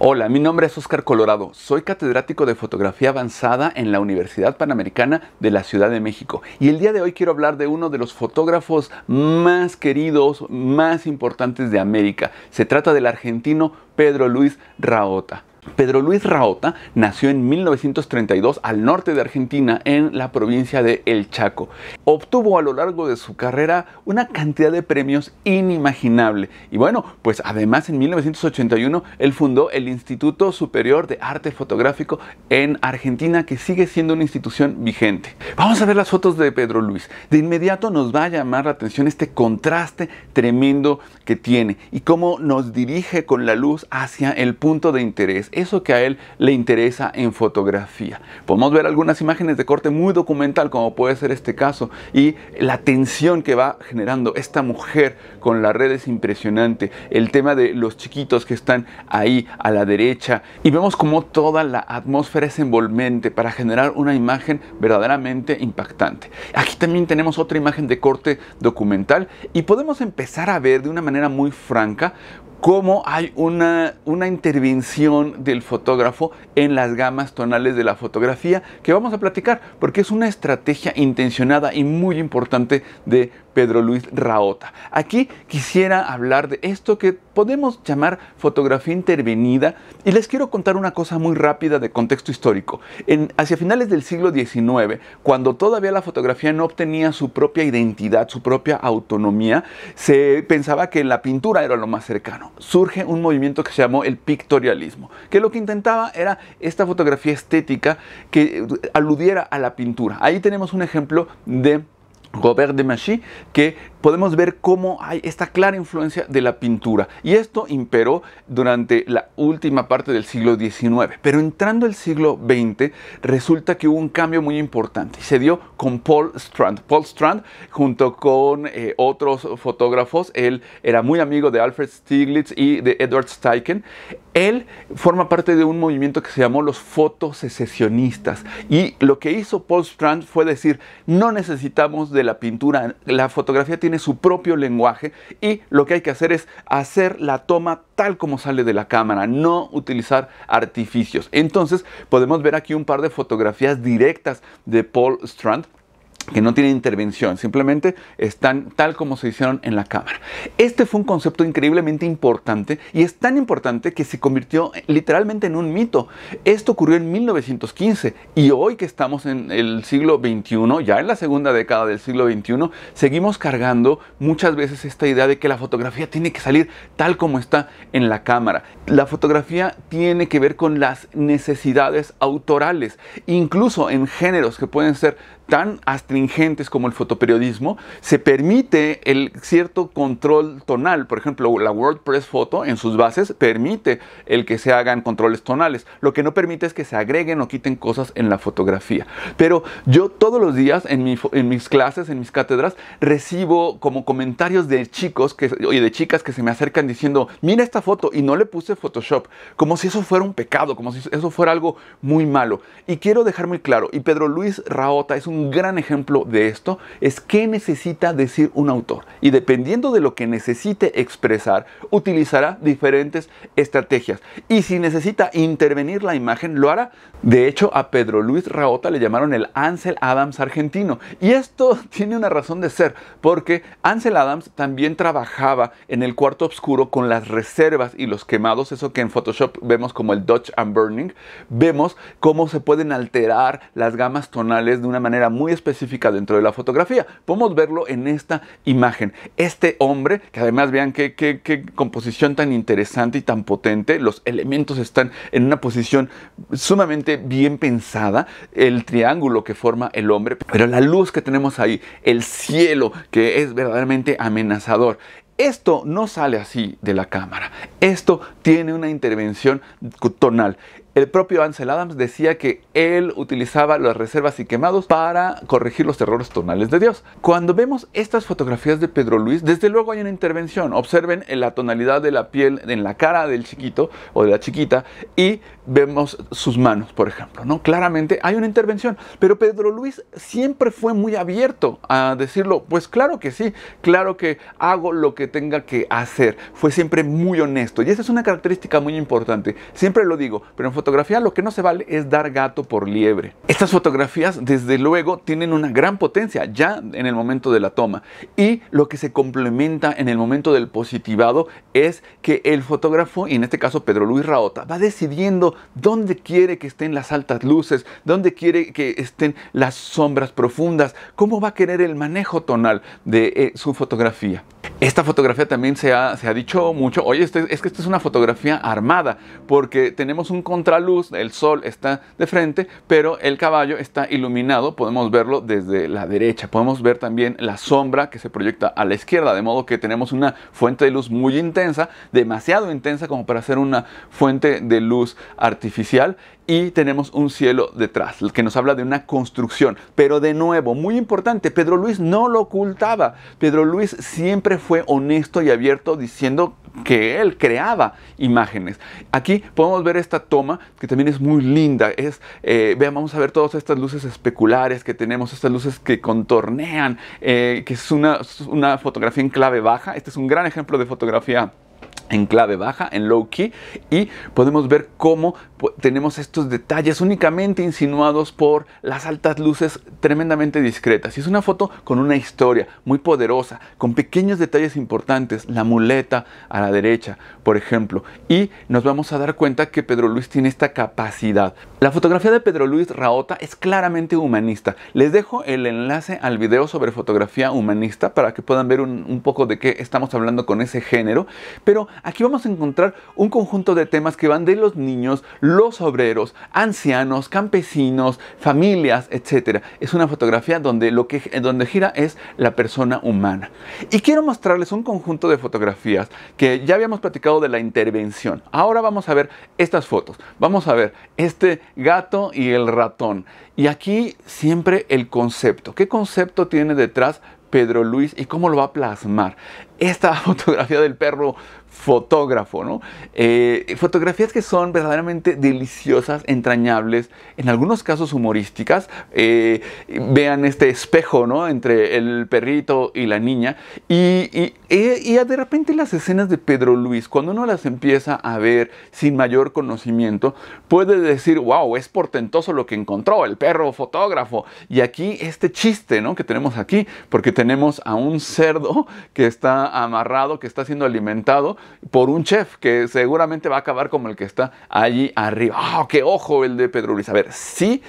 Hola, mi nombre es Oscar Colorado, soy catedrático de fotografía avanzada en la Universidad Panamericana de la Ciudad de México y el día de hoy quiero hablar de uno de los fotógrafos más queridos, más importantes de América. Se trata del argentino Pedro Luis Raota. Pedro Luis Raota nació en 1932 al norte de Argentina, en la provincia de El Chaco. Obtuvo a lo largo de su carrera una cantidad de premios inimaginable. Y bueno, pues además en 1981 él fundó el Instituto Superior de Arte Fotográfico en Argentina, que sigue siendo una institución vigente. Vamos a ver las fotos de Pedro Luis. De inmediato nos va a llamar la atención este contraste tremendo que tiene y cómo nos dirige con la luz hacia el punto de interés eso que a él le interesa en fotografía. Podemos ver algunas imágenes de corte muy documental, como puede ser este caso, y la tensión que va generando esta mujer con la red es impresionante. El tema de los chiquitos que están ahí a la derecha, y vemos como toda la atmósfera es envolvente para generar una imagen verdaderamente impactante. Aquí también tenemos otra imagen de corte documental y podemos empezar a ver de una manera muy franca cómo hay una, una, intervención del fotógrafo en las gamas tonales de la fotografía que vamos a platicar, porque es una estrategia intencionada y muy importante de Pedro Luis Raota. Aquí quisiera hablar de esto que podemos llamar fotografía intervenida y les quiero contar una cosa muy rápida de contexto histórico. hacia finales del siglo XIX, cuando todavía la fotografía no obtenía su propia identidad, su propia autonomía, se pensaba que la pintura era lo más cercano. Surge un movimiento que se llamó el pictorialismo, que lo que intentaba era esta fotografía estética que eh, aludiera a la pintura. Ahí tenemos un ejemplo de Robert Demachy, qui que podemos ver cómo hay esta clara influencia de la pintura. Y esto imperó durante la última parte del siglo XIX. Pero entrando el siglo XX, resulta que hubo un cambio muy importante. Se dio con Paul Strand. Paul Strand, junto con eh, otros fotógrafos, él era muy amigo de Alfred Stieglitz y de Edward Steichen. Él forma parte de un movimiento que se llamó los fotosecesionistas. Y lo que hizo Paul Strand fue decir, no necesitamos de la pintura, la fotografía tiene tiene su propio lenguaje y lo que hay que hacer es hacer la toma tal como sale de la cámara, no utilizar artificios. Entonces podemos ver aquí un par de fotografías directas de Paul Strand que no tienen intervención, simplemente están tal como se hicieron en la cámara. Este fue un concepto increíblemente importante y es tan importante que se convirtió literalmente en un mito. Esto ocurrió en 1915 y hoy que estamos en el siglo XXI, ya en la segunda década del siglo XXI, seguimos cargando muchas veces esta idea de que la fotografía tiene que salir tal como está en la cámara. La fotografía tiene que ver con las necesidades autorales, incluso en géneros que pueden ser tan astringentes como el fotoperiodismo, se permite el cierto control tonal. Por ejemplo, la WordPress Photo en sus bases permite el que se hagan controles tonales. Lo que no permite es que se agreguen o quiten cosas en la fotografía. Pero yo todos los días en, mis clases, en mis cátedras, recibo como comentarios de chicos y de chicas que se me acercan diciendo, mira esta foto y no le puse Photoshop, como si eso fuera un pecado, como si eso fuera algo muy malo. Y quiero dejar muy claro, y Pedro Luis Raota es un gran ejemplo de esto es qué necesita decir un autor. Y dependiendo de lo que necesite expresar, utilizará diferentes estrategias. Y si necesita intervenir la imagen, lo hará. De hecho, a Pedro Luis Raota le llamaron el Ansel Adams argentino. Y esto tiene una razón de ser, porque Ansel Adams también trabajaba en el cuarto oscuro con las reservas y los quemados, eso que en Photoshop vemos como el Dodge and Burning. Vemos cómo se pueden alterar las gamas tonales de una manera muy específica dentro de la fotografía. Podemos verlo en esta imagen. Este hombre, que además vean qué, qué composición tan interesante y tan potente, los elementos están en una posición sumamente bien pensada, el triángulo que forma el hombre, pero la luz que tenemos ahí, el cielo que es verdaderamente amenazador, esto no sale así de la cámara. Esto tiene una intervención tonal. El propio Ansel Adams decía que él utilizaba las reservas y quemados para corregir los errores tonales de Dios. Cuando vemos estas fotografías de Pedro Luis, desde luego hay una intervención. Observen la tonalidad de la piel en la cara del chiquito o de la chiquita y vemos sus manos, por ejemplo, ¿no? Claramente hay una intervención, pero Pedro Luis siempre fue muy abierto a decirlo, pues claro que sí, claro que hago lo que tenga que hacer. Fue siempre muy honesto y esa es una característica muy importante. Siempre lo digo, pero en fotografía lo que no se vale es dar gato por liebre. Estas fotografías, desde luego, tienen una gran potencia ya en el momento de la toma. Y lo que se complementa en el momento del positivado es que el fotógrafo, y en este caso Pedro Luis Raota, va decidiendo dónde quiere que estén las altas luces, dónde quiere que estén las sombras profundas, cómo va a querer el manejo tonal de eh, su fotografía. Esta fotografía también se ha, dicho mucho, oye, este, es que esta es una fotografía armada, porque tenemos un contraluz, el sol está de frente, pero el caballo está iluminado, podemos verlo desde la derecha, podemos ver también la sombra que se proyecta a la izquierda, de modo que tenemos una fuente de luz muy intensa, demasiado intensa como para ser una fuente de luz artificial, y tenemos un cielo detrás, que nos habla de una construcción. Pero de nuevo, muy importante, Pedro Luis no lo ocultaba. Pedro Luis siempre fue honesto y abierto diciendo que él creaba imágenes. Aquí podemos ver esta toma que también es muy linda. Es, eh, vamos a ver todas estas luces especulares que tenemos, estas luces que contornean, eh, que es una fotografía en clave baja. Este es un gran ejemplo de fotografía en clave baja, en low key, y podemos ver cómo tenemos estos detalles únicamente insinuados por las altas luces tremendamente discretas. Y es una foto con una historia muy poderosa, con pequeños detalles importantes, la muleta a la derecha, por ejemplo. Y nos vamos a dar cuenta que Pedro Luis tiene esta capacidad. La fotografía de Pedro Luis Raota es claramente humanista. Les dejo el enlace al video sobre fotografía humanista para que puedan ver un, un poco de qué estamos hablando con ese género, pero aquí vamos a encontrar un conjunto de temas que van de los niños, los obreros, ancianos, campesinos, familias, etc. Es una fotografía donde lo que eh, donde gira es la persona humana. Y quiero mostrarles un conjunto de fotografías que ya habíamos platicado de la intervención. Ahora vamos a ver estas fotos. Vamos a ver este gato y el ratón. Y aquí siempre el concepto. ¿Qué concepto tiene detrás Pedro Luis y cómo lo va a plasmar? Esta fotografía del perro fotógrafo, ¿no? Eh, fotografías que son verdaderamente deliciosas, entrañables, en algunos casos humorísticas. Eh, vean este espejo, ¿no? Entre el perrito y la niña. Y, y, de repente las escenas de Pedro Luis, cuando uno las empieza a ver sin mayor conocimiento, puede decir, wow, es portentoso lo que encontró el perro fotógrafo. Y aquí este chiste, Que tenemos aquí, porque tenemos a un cerdo que está amarrado, que está siendo alimentado por un chef que seguramente va a acabar como el que está allí arriba. ¡Ah, qué ojo el de Pedro Luis! A ver, sí,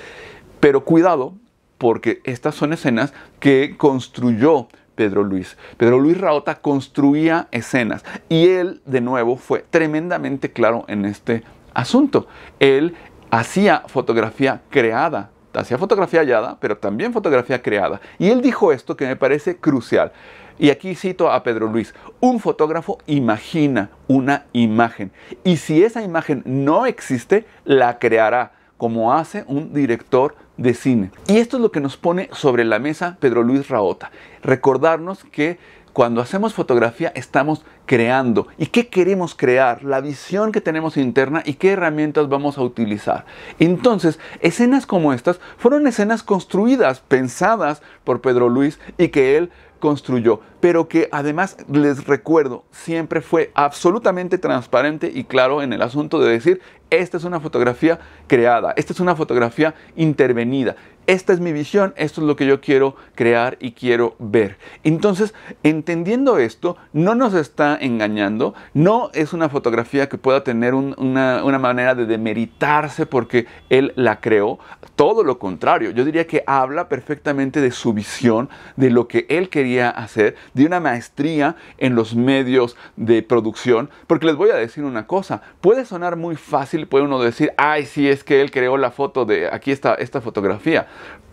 pero cuidado, porque estas son escenas que construyó Pedro Luis. Pedro Luis Raota construía escenas y él, de nuevo, fue tremendamente claro en este asunto. Él hacía fotografía creada hacía fotografía hallada, pero también fotografía creada. Y él dijo esto que me parece crucial. Y aquí cito a Pedro Luis, un fotógrafo imagina una imagen y si esa imagen no existe, la creará, como hace un director de cine. Y esto es lo que nos pone sobre la mesa Pedro Luis Raota, recordarnos que cuando hacemos fotografía estamos creando. ¿Y qué queremos crear? La visión que tenemos interna y qué herramientas vamos a utilizar. Entonces, escenas como estas fueron escenas construidas, pensadas por Pedro Luis y que él construyó, pero que además les recuerdo, siempre fue absolutamente transparente y claro en el asunto de decir, esta es una fotografía creada, esta es una fotografía intervenida esta es mi visión, esto es lo que yo quiero crear y quiero ver. Entonces, entendiendo esto, no nos está engañando, no es una fotografía que pueda tener una, manera de demeritarse porque él la creó, todo lo contrario, yo diría que habla perfectamente de su visión, de lo que él quería hacer, de una maestría en los medios de producción, porque les voy a decir una cosa, puede sonar muy fácil, puede uno decir, ay, si sí, es que él creó la foto de aquí está esta fotografía,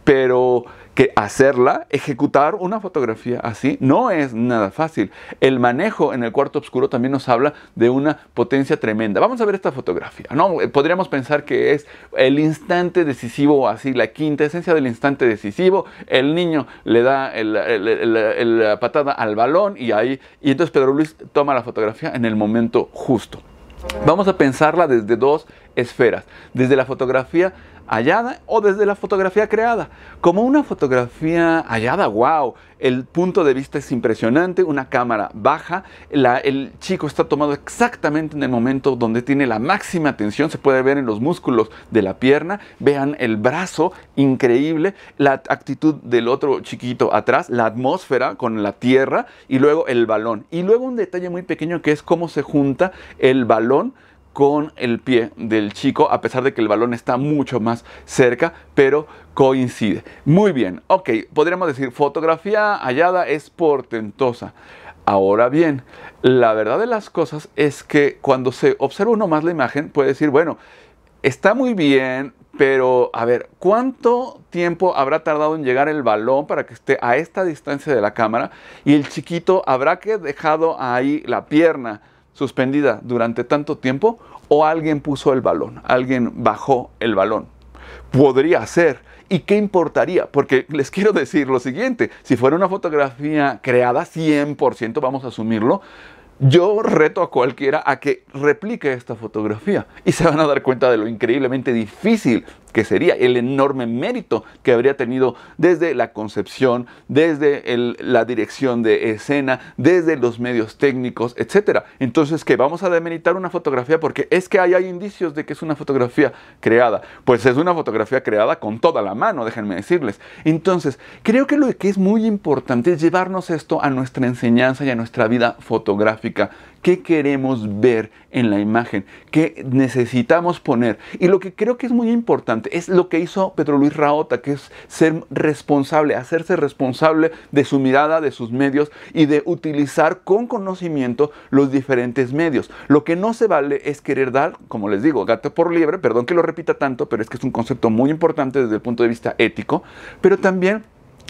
pero que hacerla, ejecutar una fotografía así, no es nada fácil. El manejo en el cuarto oscuro también nos habla de una potencia tremenda. Vamos a ver esta fotografía. ¿no? Eh, podríamos pensar que es el instante decisivo, así, la quinta esencia del instante decisivo. El niño le da la patada al balón y ahí, y entonces Pedro Luis toma la fotografía en el momento justo. Vamos a pensarla desde dos esferas, desde la fotografía hallada o desde la fotografía creada. Como una fotografía hallada, wow, el punto de vista es impresionante, una cámara baja, el chico está tomado exactamente en el momento donde tiene la máxima tensión, se puede ver en los músculos de la pierna, vean el brazo, increíble, la actitud del otro chiquito atrás, la atmósfera con la tierra y luego el balón. Y luego un detalle muy pequeño que es cómo se junta el balón con el pie del chico, a pesar de que el balón está mucho más cerca, pero coincide. Muy bien, ok, podríamos decir fotografía hallada es portentosa. Ahora bien, la verdad de las cosas es que cuando se observa uno más la imagen, puede decir, bueno, está muy bien, pero a ver, ¿cuánto tiempo habrá tardado en llegar el balón para que esté a esta distancia de la cámara? Y el chiquito habrá que dejado ahí la pierna suspendida durante tanto tiempo o alguien puso el balón, alguien bajó el balón. Podría ser. ¿Y qué importaría? Porque les quiero decir lo siguiente, si fuera una fotografía creada 100%, vamos a asumirlo, yo reto a cualquiera a que replique esta fotografía y se van a dar cuenta de lo increíblemente difícil que sería el enorme mérito que habría tenido desde la concepción, desde la dirección de escena, desde los medios técnicos, etc. Entonces, ¿qué? vamos a demeritar una fotografía porque es que hay indicios de que es una fotografía creada. Pues es una fotografía creada con toda la mano, déjenme decirles. Entonces, creo que lo que es muy importante es llevarnos esto a nuestra enseñanza y a nuestra vida fotográfica qué queremos ver en la imagen, qué necesitamos poner. Y lo que creo que es muy importante es lo que hizo Pedro Luis Raota, que es ser responsable, hacerse responsable de su mirada, de sus medios y de utilizar con conocimiento los diferentes medios. Lo que no se vale es querer dar, como les digo, gato por liebre, perdón que lo repita tanto, pero es que es un concepto muy importante desde el punto de vista ético, pero también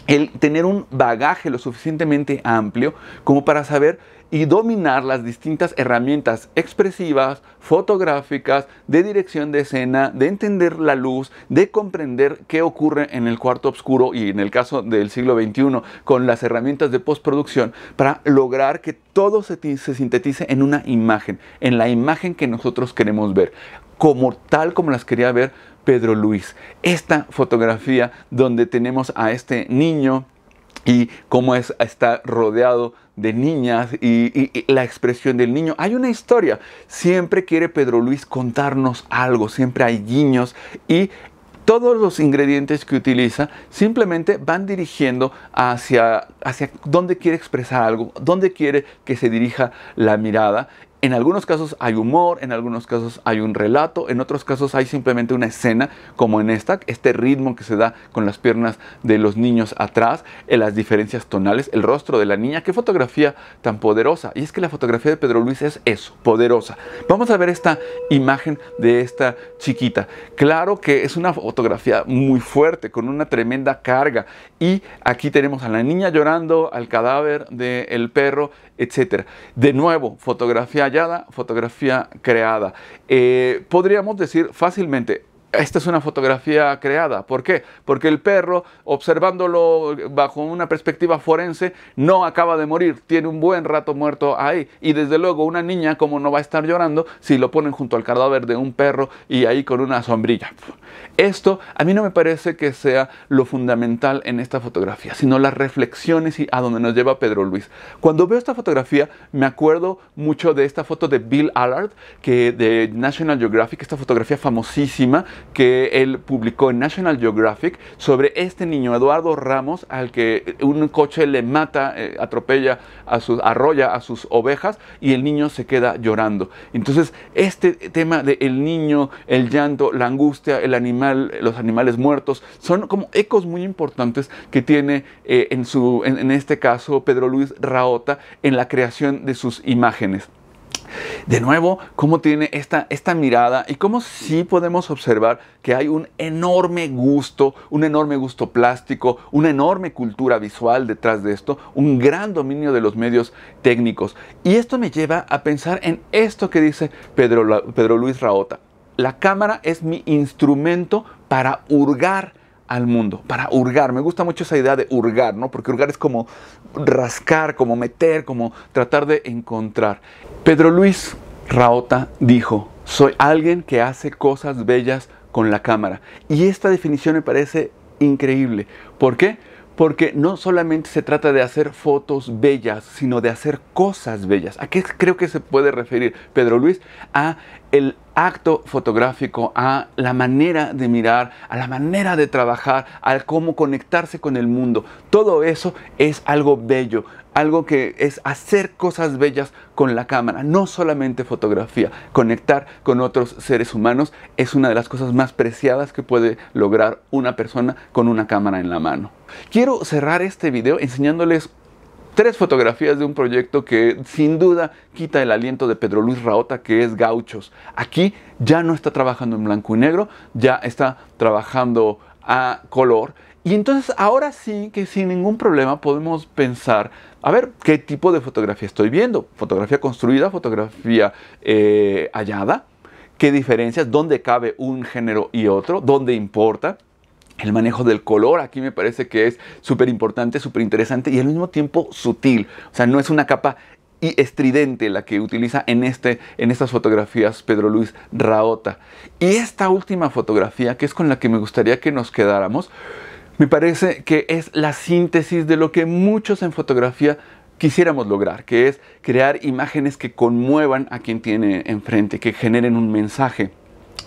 el tener un bagaje lo suficientemente amplio como para saber y dominar las distintas herramientas expresivas, fotográficas, de dirección de escena, de entender la luz, de comprender qué ocurre en el cuarto oscuro y en el caso del siglo XXI con las herramientas de postproducción para lograr que todo se, se sintetice en una imagen, en la imagen que nosotros queremos ver, como tal como las quería ver Pedro Luis. Esta fotografía donde tenemos a este niño y cómo es, está rodeado de niñas y, la expresión del niño. Hay una historia. Siempre quiere Pedro Luis contarnos algo, siempre hay guiños y todos los ingredientes que utiliza simplemente van dirigiendo hacia, hacia dónde quiere expresar algo, dónde quiere que se dirija la mirada en algunos casos hay humor, en algunos casos hay un relato, en otros casos hay simplemente una escena, como en esta, este ritmo que se da con las piernas de los niños atrás, en las diferencias tonales, el rostro de la niña. Qué fotografía tan poderosa. Y es que la fotografía de Pedro Luis es eso, poderosa. Vamos a ver esta imagen de esta chiquita. Claro que es una fotografía muy fuerte, con una tremenda carga. Y aquí tenemos a la niña llorando, al cadáver del perro, etc. De nuevo, fotografía fotografía creada. Eh, podríamos decir fácilmente, esta es una fotografía creada. ¿Por qué? Porque el perro, observándolo bajo una perspectiva forense, no acaba de morir, tiene un buen rato muerto ahí. Y desde luego una niña, como no va a estar llorando, si lo ponen junto al cadáver de un perro y ahí con una sombrilla. Esto a mí no me parece que sea lo fundamental en esta fotografía, sino las reflexiones y a dónde nos lleva Pedro Luis. Cuando veo esta fotografía, me acuerdo mucho de esta foto de Bill Allard, que de National Geographic, esta fotografía famosísima que él publicó en National Geographic sobre este niño, Eduardo Ramos, al que un coche le mata, eh, atropella, a sus, arrolla a sus ovejas y el niño se queda llorando. Entonces, este tema del el niño, el llanto, la angustia, el animal, los animales muertos, son como ecos muy importantes que tiene eh, en, en este caso Pedro Luis Raota en la creación de sus imágenes. De nuevo, cómo tiene esta, mirada y cómo sí podemos observar que hay un enorme gusto, un enorme gusto plástico, una enorme cultura visual detrás de esto, un gran dominio de los medios técnicos. Y esto me lleva a pensar en esto que dice Pedro, Pedro Luis Raota. La cámara es mi instrumento para hurgar al mundo, para hurgar. Me gusta mucho esa idea de hurgar, ¿no? Porque hurgar es como rascar, como meter, como tratar de encontrar. Pedro Luis Raota dijo, soy alguien que hace cosas bellas con la cámara. Y esta definición me parece increíble. ¿Por qué? Porque no solamente se trata de hacer fotos bellas, sino de hacer cosas bellas. ¿A qué creo que se puede referir Pedro Luis? A el acto fotográfico, a la manera de mirar, a la manera de trabajar, al cómo conectarse con el mundo. Todo eso es algo bello, algo que es hacer cosas bellas con la cámara, no solamente fotografía. Conectar con otros seres humanos es una de las cosas más preciadas que puede lograr una persona con una cámara en la mano. Quiero cerrar este video enseñándoles tres fotografías de un proyecto que sin duda quita el aliento de Pedro Luis Raota, que es Gauchos. Aquí ya no está trabajando en blanco y negro, ya está trabajando a color. Y entonces ahora sí que sin ningún problema podemos pensar, a ver, ¿qué tipo de fotografía estoy viendo? ¿Fotografía construida? ¿Fotografía eh, hallada? ¿Qué diferencias? ¿Dónde cabe un género y otro? ¿Dónde importa? El manejo del color aquí me parece que es súper importante, súper interesante y al mismo tiempo sutil. O sea, no es una capa y estridente la que utiliza en, este, en estas fotografías Pedro Luis Raota. Y esta última fotografía, que es con la que me gustaría que nos quedáramos, me parece que es la síntesis de lo que muchos en fotografía quisiéramos lograr, que es crear imágenes que conmuevan a quien tiene enfrente, que generen un mensaje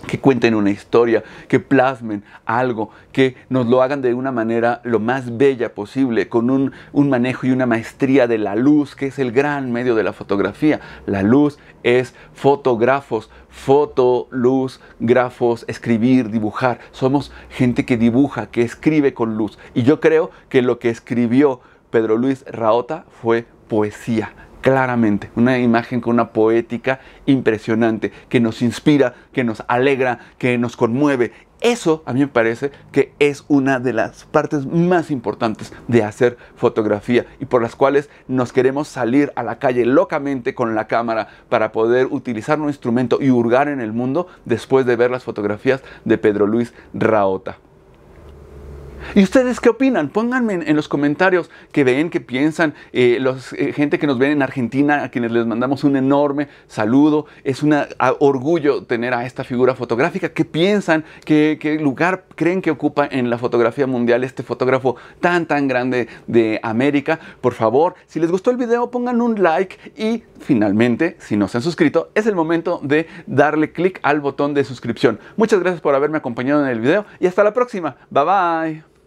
que cuenten una historia, que plasmen algo, que nos lo hagan de una manera lo más bella posible, con un, manejo y una maestría de la luz, que es el gran medio de la fotografía. La luz es fotógrafos, foto, luz, grafos, escribir, dibujar. Somos gente que dibuja, que escribe con luz. Y yo creo que lo que escribió Pedro Luis Raota fue poesía, claramente, una imagen con una poética impresionante, que nos inspira, que nos alegra, que nos conmueve. Eso a mí me parece que es una de las partes más importantes de hacer fotografía y por las cuales nos queremos salir a la calle locamente con la cámara para poder utilizar un instrumento y hurgar en el mundo después de ver las fotografías de Pedro Luis Raota. ¿Y ustedes qué opinan? Pónganme en, los comentarios qué ven, qué piensan. La eh, los, eh, gente que nos ven en Argentina, a quienes les mandamos un enorme saludo. Es un orgullo tener a esta figura fotográfica. ¿Qué piensan? ¿Qué, ¿Qué, lugar creen que ocupa en la fotografía mundial este fotógrafo tan, tan grande de América? Por favor, si les gustó el video, pongan un like. Y finalmente, si no se han suscrito, es el momento de darle clic al botón de suscripción. Muchas gracias por haberme acompañado en el video y hasta la próxima. Bye bye.